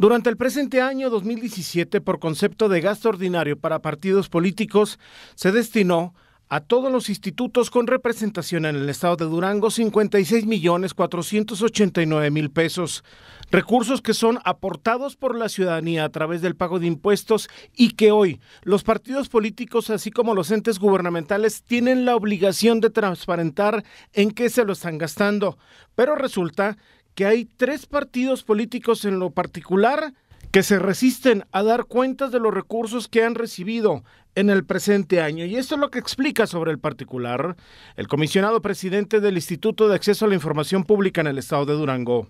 Durante el presente año 2017, por concepto de gasto ordinario para partidos políticos, se destinó a todos los institutos con representación en el estado de Durango 56 millones 489 mil pesos, recursos que son aportados por la ciudadanía a través del pago de impuestos y que hoy los partidos políticos así como los entes gubernamentales tienen la obligación de transparentar en qué se lo están gastando, pero resulta que hay tres partidos políticos en lo particular que se resisten a dar cuentas de los recursos que han recibido en el presente año. Y esto es lo que explica sobre el particular el comisionado presidente del Instituto de Acceso a la Información Pública en el estado de Durango.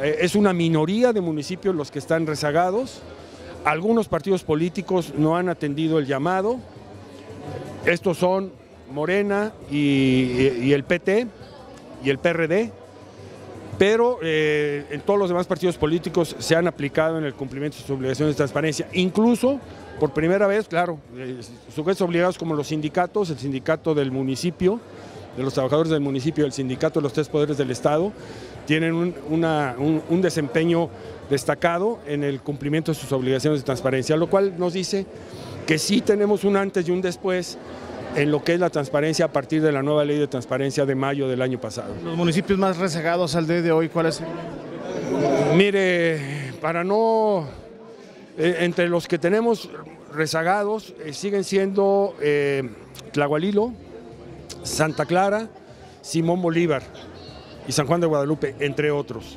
Eh, es una minoría de municipios los que están rezagados. Algunos partidos políticos no han atendido el llamado. Estos son Morena y, el PT y el PRD pero eh, en todos los demás partidos políticos se han aplicado en el cumplimiento de sus obligaciones de transparencia, incluso por primera vez, claro, eh, sujetos obligados como los sindicatos, el sindicato del municipio, de los trabajadores del municipio, el sindicato de los tres poderes del Estado, tienen un desempeño destacado en el cumplimiento de sus obligaciones de transparencia, lo cual nos dice que sí tenemos un antes y un después en lo que es la transparencia a partir de la nueva ley de transparencia de mayo del año pasado. ¿Los municipios más rezagados al día de hoy cuáles Mire, para no... Eh, entre los que tenemos rezagados eh, siguen siendo eh, Tlahualilo, Santa Clara, Simón Bolívar y San Juan de Guadalupe, entre otros.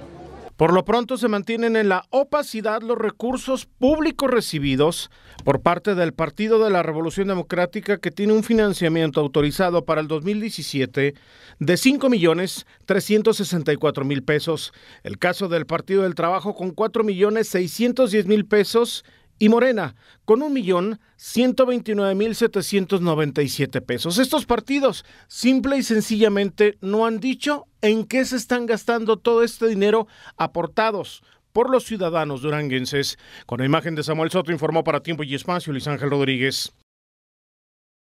Por lo pronto se mantienen en la opacidad los recursos públicos recibidos por parte del Partido de la Revolución Democrática que tiene un financiamiento autorizado para el 2017 de 5 millones 364 mil pesos. El caso del Partido del Trabajo con $4,610,000 millones mil pesos y Morena con millón mil 1.129.797 pesos. Estos partidos simple y sencillamente no han dicho en qué se están gastando todo este dinero aportados por los ciudadanos duranguenses. Con la imagen de Samuel Soto informó para Tiempo y Espacio Luis Ángel Rodríguez.